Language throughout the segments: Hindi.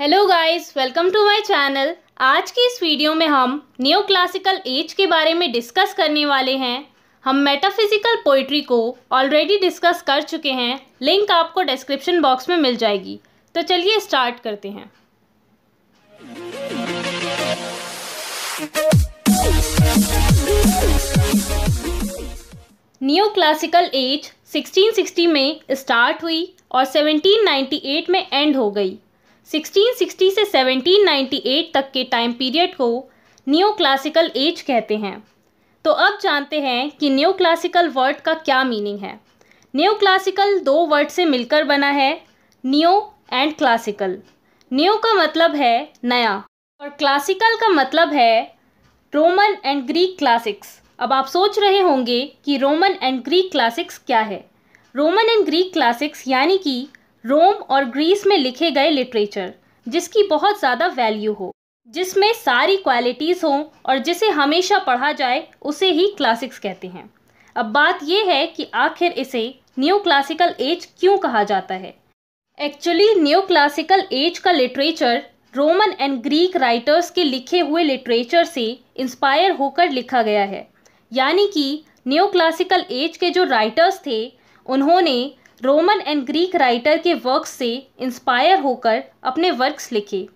hello guys welcome to my channel आज की इस वीडियो में हम न्यो क्लासिकल एज के बारे में डिस्कस करने वाले हैं हम मेटाफिजिकल पोइट्री को ऑलरेडी डिस्कस कर चुके हैं लिंक आपको डिस्क्रिप्शन बॉक्स में मिल जाएगी तो चलिए स्टार्ट करते हैं न्यो क्लासिकल एज 1660 में स्टार्ट हुई और 1798 में एंड हो गई 1660 से 1798 तक के टाइम पीरियड को न्यू क्लासिकल एज कहते हैं तो अब जानते हैं कि न्यू क्लासिकल वर्ड का क्या मीनिंग है न्यू क्लासिकल दो वर्ड से मिलकर बना है न्यू एंड क्लासिकल न्यू का मतलब है नया और क्लासिकल का मतलब है रोमन एंड ग्रीक क्लासिक्स अब आप सोच रहे होंगे कि रोमन एंड ग्रीक क्लासिक्स क्या है रोमन एंड ग्रीक क्लासिक्स यानी कि रोम और ग्रीस में लिखे गए लिटरेचर जिसकी बहुत ज़्यादा वैल्यू हो जिसमें सारी क्वालिटीज़ हों और जिसे हमेशा पढ़ा जाए उसे ही क्लासिक्स कहते हैं अब बात यह है कि आखिर इसे न्यू क्लासिकल एज क्यों कहा जाता है एक्चुअली न्यू क्लासिकल एज का literature Roman and Greek writers के लिखे हुए लिटरेचर से इंस्पायर होकर लिखा गया है यानी कि न्यू क्लासिकल एज के जो राइटर्स थे उन्होंने रोमन एंड ग्रीक राइटर के वर्क से इंस्पायर होकर अपने वर्क्स लिखे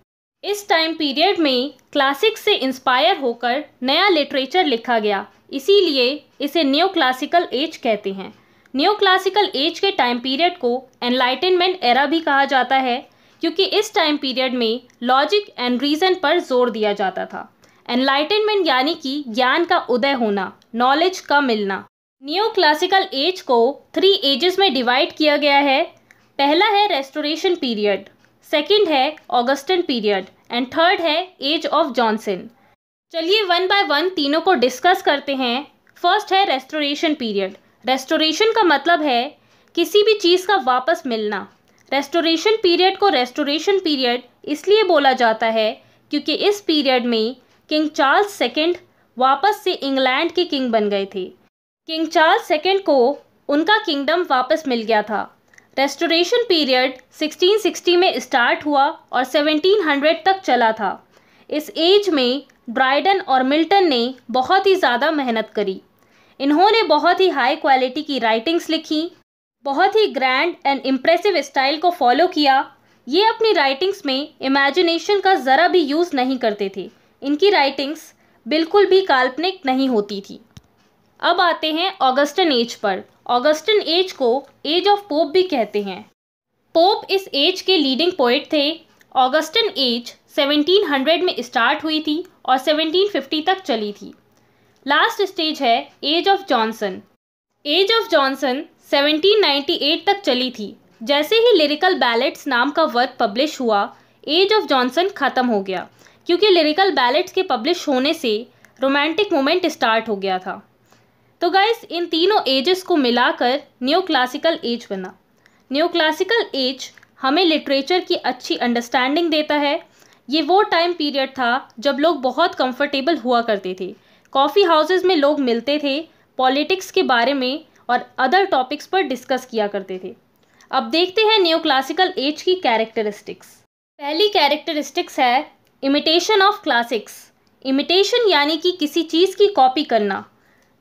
इस टाइम पीरियड में क्लासिक से इंस्पायर होकर नया लिटरेचर लिखा गया इसीलिए इसे न्यू क्लासिकल एज कहते हैं न्यू क्लासिकल एज के टाइम पीरियड को एनलाइटनमेंट एरा भी कहा जाता है क्योंकि इस टाइम पीरियड में लॉजिक एंड रीज़न पर जोर दिया जाता था एनलाइटनमेंट यानी कि ज्ञान का उदय होना नॉलेज का मिलना न्यू क्लासिकल एज को थ्री एजेस में डिवाइड किया गया है पहला है रेस्टोरेशन पीरियड सेकंड है ऑगस्टन पीरियड एंड थर्ड है एज ऑफ जॉनसन चलिए वन बाय वन तीनों को डिस्कस करते हैं फर्स्ट है रेस्टोरेशन पीरियड रेस्टोरेशन का मतलब है किसी भी चीज़ का वापस मिलना रेस्टोरेशन पीरियड को रेस्टोरेशन पीरियड इसलिए बोला जाता है क्योंकि इस पीरियड में किंग चार्ल्स सेकेंड वापस से इंग्लैंड के किंग बन गए थे किंग चार्ल्स सेकेंड को उनका किंगडम वापस मिल गया था रेस्टोरेशन पीरियड 1660 में स्टार्ट हुआ और 1700 तक चला था इस एज में ब्राइडन और मिल्टन ने बहुत ही ज़्यादा मेहनत करी इन्होंने बहुत ही हाई क्वालिटी की राइटिंग्स लिखी बहुत ही ग्रैंड एंड इम्प्रेसिव स्टाइल को फॉलो किया ये अपनी राइटिंग्स में इमेजिनेशन का ज़रा भी यूज़ नहीं करते थे इनकी राइटिंग्स बिल्कुल भी काल्पनिक नहीं होती थी अब आते हैं ऑगस्टन एज पर ऑगस्टन एज को एज ऑफ पोप भी कहते हैं पोप इस एज के लीडिंग पोइट थे ऑगस्टन एज 1700 में स्टार्ट हुई थी और 1750 तक चली थी लास्ट स्टेज है age of Johnson age of Johnson 1798 तक चली थी जैसे ही लिरिकल बैलेट्स नाम का वर्क पब्लिश हुआ एज ऑफ जॉनसन ख़त्म हो गया क्योंकि लिरिकल बैलेट्स के पब्लिश होने से रोमांटिक मोमेंट स्टार्ट हो गया था तो गाइस इन तीनों एजेस को मिलाकर न्यू क्लासिकल एज बना न्यू क्लासिकल एज हमें लिटरेचर की अच्छी अंडरस्टैंडिंग देता है ये वो टाइम पीरियड था जब लोग बहुत कंफर्टेबल हुआ करते थे कॉफ़ी हाउसेज में लोग मिलते थे पॉलिटिक्स के बारे में और अदर टॉपिक्स पर डिस्कस किया करते थे अब देखते हैं न्यू क्लासिकल एज की कैरेक्टरिस्टिक्स पहली कैरेक्टरिस्टिक्स है इमिटेशन ऑफ क्लासिक्स इमिटेशन यानी कि किसी चीज़ की कॉपी करना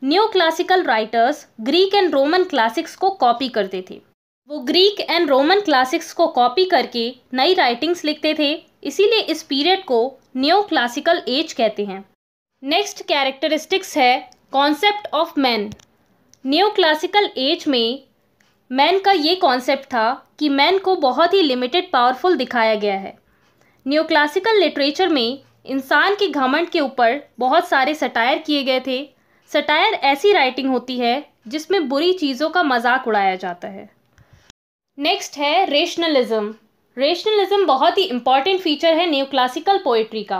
new classical writers Greek and Roman classics को कॉपी करते थे वो ग्रीक एंड रोमन क्लासिक्स को कॉपी करके नई राइटिंग्स लिखते थे इसीलिए इस पीरियड को न्यू क्लासिकल एज कहते हैं नेक्स्ट कैरेक्टरिस्टिक्स है concept of man new classical age में मैन का ये कॉन्सेप्ट था कि मैन को बहुत ही लिमिटेड पावरफुल दिखाया गया है न्यू क्लासिकल लिटरेचर में इंसान के घमंड के ऊपर बहुत सारे सटायर किए गए थे सटायर ऐसी राइटिंग होती है जिसमें बुरी चीज़ों का मजाक उड़ाया जाता है नेक्स्ट है रेशनलिज्म रेशनलिज्म बहुत ही इम्पॉर्टेंट फीचर है न्यू क्लासिकल पोइट्री का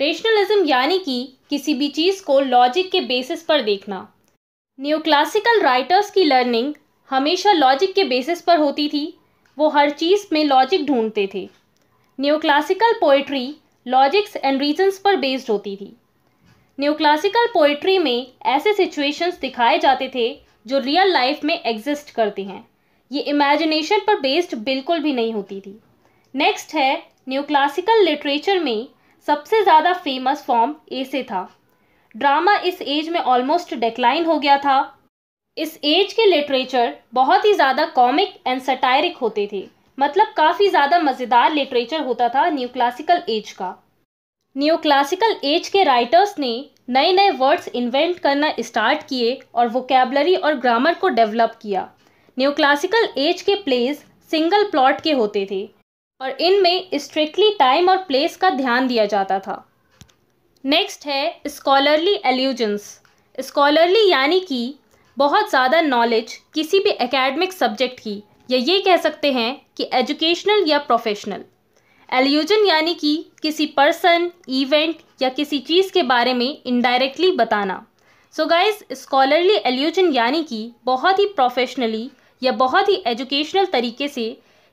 रेशनलिज्म यानी कि किसी भी चीज़ को लॉजिक के बेसिस पर देखना न्यू क्लासिकल राइटर्स की लर्निंग हमेशा लॉजिक के बेसिस पर होती थी वो हर चीज़ में लॉजिक ढूंढते थे new classical poetry logics and reasons पर बेस्ड होती थी न्यूक्लासिकल पोइट्री में ऐसे सिचुएशंस दिखाए जाते थे जो रियल लाइफ में एग्जिस्ट करती हैं ये इमेजिनेशन पर बेस्ड बिल्कुल भी नहीं होती थी नेक्स्ट है न्यू क्लासिकल लिटरेचर में सबसे ज़्यादा फेमस फॉर्म ऐसे था ड्रामा इस एज में ऑलमोस्ट डिक्लाइन हो गया था इस एज के लिटरेचर बहुत ही ज़्यादा कॉमिक एंड सटायरिक होते थे मतलब काफ़ी ज़्यादा मज़ेदार लिटरेचर होता था न्यू क्लासिकल एज का न्यू क्लासिकल एज के राइटर्स ने नए नए वर्ड्स इन्वेंट करना स्टार्ट किए और वोकेबलरी और ग्रामर को डेवलप किया न्यू क्लासिकल एज के प्लेस सिंगल प्लॉट के होते थे और इनमें स्ट्रिक्टली टाइम और प्लेस का ध्यान दिया जाता था नेक्स्ट है स्कॉलरली एल्यूजन्स स्कॉलरली यानी कि बहुत ज़्यादा नॉलेज किसी भी एकेडमिक सब्जेक्ट की या ये कह सकते हैं कि एजुकेशनल या प्रोफेशनल एल्यूजन यानी कि किसी पर्सन इवेंट या किसी चीज़ के बारे में इनडायरेक्टली बताना सो गाइज स्कॉलरली एल्यूजन यानी कि बहुत ही प्रोफेशनली या बहुत ही एजुकेशनल तरीके से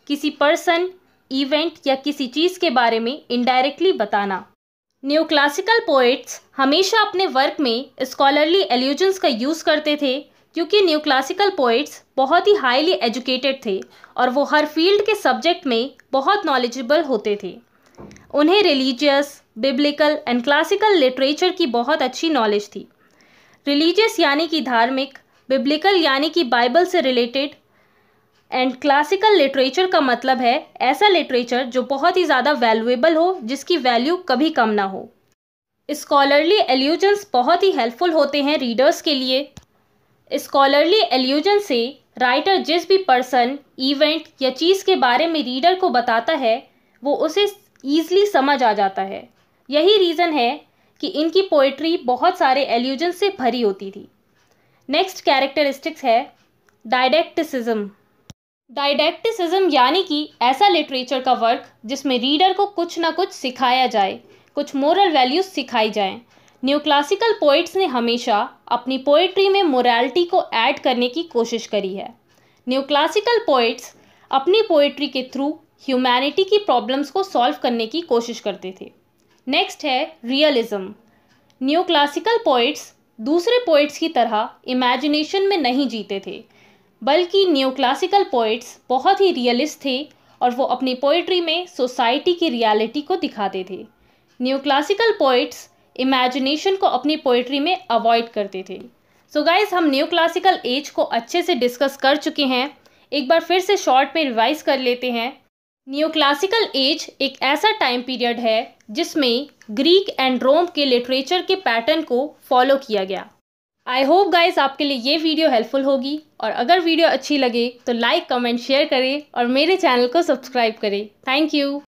किसी पर्सन इवेंट या किसी चीज़ के बारे में इनडायरेक्टली बताना न्यू क्लासिकल पोइट्स हमेशा अपने वर्क में स्कॉलरली एल्यूजन्स का यूज़ करते थे क्योंकि न्यू क्लासिकल पोइट्स बहुत ही हाईली एजुकेटेड थे और वो हर फील्ड के सब्जेक्ट में बहुत नॉलेजेबल होते थे उन्हें religious biblical and classical literature की बहुत अच्छी नॉलेज थी रिलीजियस यानी कि धार्मिक बिब्लिकल यानी कि बाइबल से रिलेटेड एंड क्लासिकल लिटरेचर का मतलब है ऐसा लिटरेचर जो बहुत ही ज़्यादा वैल्यूएबल हो जिसकी वैल्यू कभी कम ना हो स्कॉलरली एल्यूजन्स बहुत ही हेल्पफुल होते हैं रीडर्स के लिए स्कॉलरली एल्यूजन से राइटर जिस भी पर्सन इवेंट या चीज़ के बारे में रीडर को बताता है वो उसे ईजली समझ आ जाता है यही रीज़न है कि इनकी पोइट्री बहुत सारे एल्यूजन से भरी होती थी नेक्स्ट कैरेक्टरिस्टिक्स है डायडेक्टिसिज्म डायडेक्टिसिज्म यानी कि ऐसा लिटरेचर का वर्क जिसमें रीडर को कुछ ना कुछ सिखाया जाए कुछ मोरल वैल्यूज सिखाई जाएं न्यू क्लासिकल पोइट्स ने हमेशा अपनी पोइट्री में मोरालिटी को ऐड करने की कोशिश करी है न्यू क्लासिकल पोइट्स अपनी पोइट्री के थ्रू ह्यूमैनिटी की प्रॉब्लम्स को सॉल्व करने की कोशिश करते थे नेक्स्ट है रियलिज्म न्यू क्लासिकल पोइट्स दूसरे पोइट्स की तरह इमेजिनेशन में नहीं जीते थे बल्कि न्यू क्लासिकल पोइट्स बहुत ही रियलिस्ट थे और वो अपनी पोइट्री में सोसाइटी की रियलिटी को दिखाते थे न्यू क्लासिकल पोइट्स इमेजिनेशन को अपनी पोइट्री में अवॉइड करते थे सो so गाइज हम न्यू क्लासिकल एज को अच्छे से डिस्कस कर चुके हैं एक बार फिर से शॉर्ट में रिवाइज कर लेते हैं न्यू क्लासिकल एज एक ऐसा टाइम पीरियड है जिसमें ग्रीक एंड रोम के लिटरेचर के पैटर्न को फॉलो किया गया आई होप गाइज आपके लिए ये वीडियो हेल्पफुल होगी और अगर वीडियो अच्छी लगे तो लाइक कमेंट शेयर करें और मेरे चैनल को सब्सक्राइब करें थैंक यू